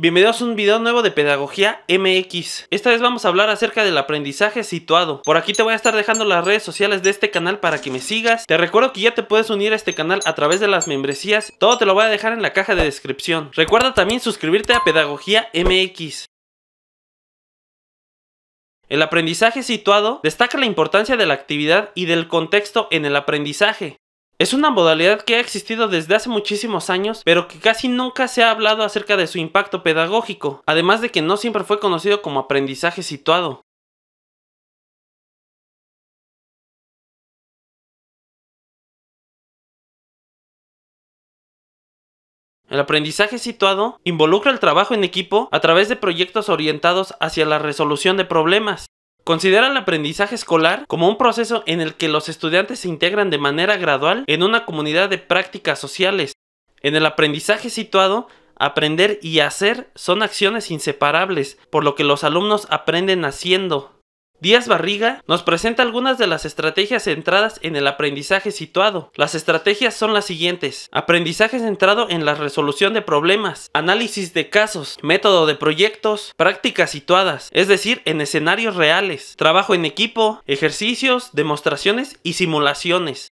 Bienvenidos a un video nuevo de Pedagogía MX. Esta vez vamos a hablar acerca del aprendizaje situado. Por aquí te voy a estar dejando las redes sociales de este canal para que me sigas. Te recuerdo que ya te puedes unir a este canal a través de las membresías. Todo te lo voy a dejar en la caja de descripción. Recuerda también suscribirte a Pedagogía MX. El aprendizaje situado destaca la importancia de la actividad y del contexto en el aprendizaje. Es una modalidad que ha existido desde hace muchísimos años, pero que casi nunca se ha hablado acerca de su impacto pedagógico, además de que no siempre fue conocido como aprendizaje situado. El aprendizaje situado involucra el trabajo en equipo a través de proyectos orientados hacia la resolución de problemas. Considera el aprendizaje escolar como un proceso en el que los estudiantes se integran de manera gradual en una comunidad de prácticas sociales. En el aprendizaje situado, aprender y hacer son acciones inseparables, por lo que los alumnos aprenden haciendo, Díaz Barriga nos presenta algunas de las estrategias centradas en el aprendizaje situado. Las estrategias son las siguientes. Aprendizaje centrado en la resolución de problemas, análisis de casos, método de proyectos, prácticas situadas, es decir, en escenarios reales, trabajo en equipo, ejercicios, demostraciones y simulaciones.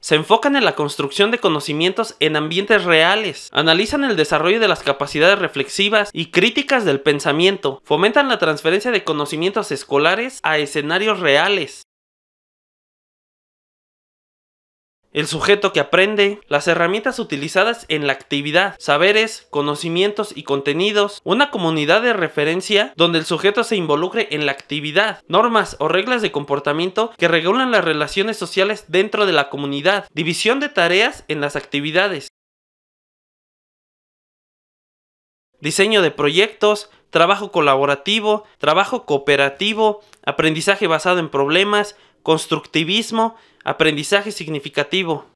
Se enfocan en la construcción de conocimientos en ambientes reales, analizan el desarrollo de las capacidades reflexivas y críticas del pensamiento, fomentan la transferencia de conocimientos escolares a escenarios reales, El sujeto que aprende, las herramientas utilizadas en la actividad, saberes, conocimientos y contenidos, una comunidad de referencia donde el sujeto se involucre en la actividad, normas o reglas de comportamiento que regulan las relaciones sociales dentro de la comunidad, división de tareas en las actividades, diseño de proyectos, trabajo colaborativo, trabajo cooperativo, aprendizaje basado en problemas, constructivismo, aprendizaje significativo.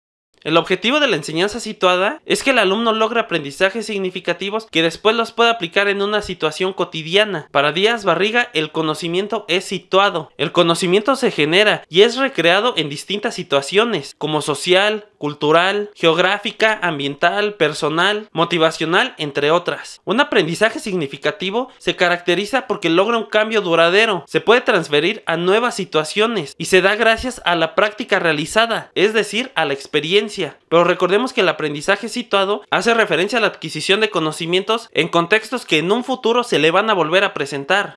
El objetivo de la enseñanza situada es que el alumno logre aprendizajes significativos que después los pueda aplicar en una situación cotidiana. Para Díaz Barriga, el conocimiento es situado. El conocimiento se genera y es recreado en distintas situaciones, como social, cultural, geográfica, ambiental, personal, motivacional, entre otras. Un aprendizaje significativo se caracteriza porque logra un cambio duradero, se puede transferir a nuevas situaciones y se da gracias a la práctica realizada, es decir, a la experiencia. Pero recordemos que el aprendizaje situado hace referencia a la adquisición de conocimientos en contextos que en un futuro se le van a volver a presentar.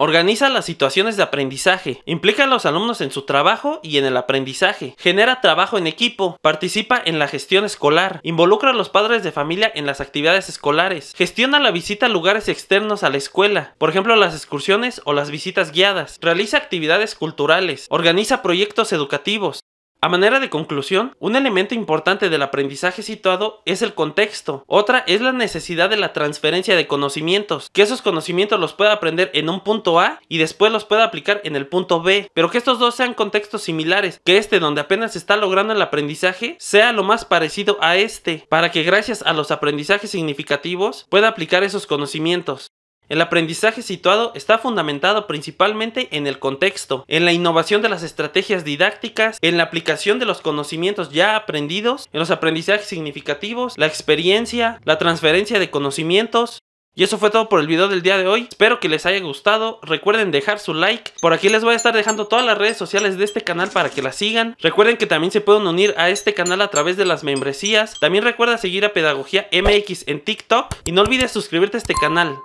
Organiza las situaciones de aprendizaje, implica a los alumnos en su trabajo y en el aprendizaje, genera trabajo en equipo, participa en la gestión escolar, involucra a los padres de familia en las actividades escolares, gestiona la visita a lugares externos a la escuela, por ejemplo las excursiones o las visitas guiadas, realiza actividades culturales, organiza proyectos educativos, a manera de conclusión, un elemento importante del aprendizaje situado es el contexto. Otra es la necesidad de la transferencia de conocimientos, que esos conocimientos los pueda aprender en un punto A y después los pueda aplicar en el punto B, pero que estos dos sean contextos similares, que este donde apenas está logrando el aprendizaje sea lo más parecido a este, para que gracias a los aprendizajes significativos pueda aplicar esos conocimientos. El aprendizaje situado está fundamentado principalmente en el contexto, en la innovación de las estrategias didácticas, en la aplicación de los conocimientos ya aprendidos, en los aprendizajes significativos, la experiencia, la transferencia de conocimientos. Y eso fue todo por el video del día de hoy. Espero que les haya gustado. Recuerden dejar su like. Por aquí les voy a estar dejando todas las redes sociales de este canal para que la sigan. Recuerden que también se pueden unir a este canal a través de las membresías. También recuerda seguir a Pedagogía MX en TikTok. Y no olvides suscribirte a este canal.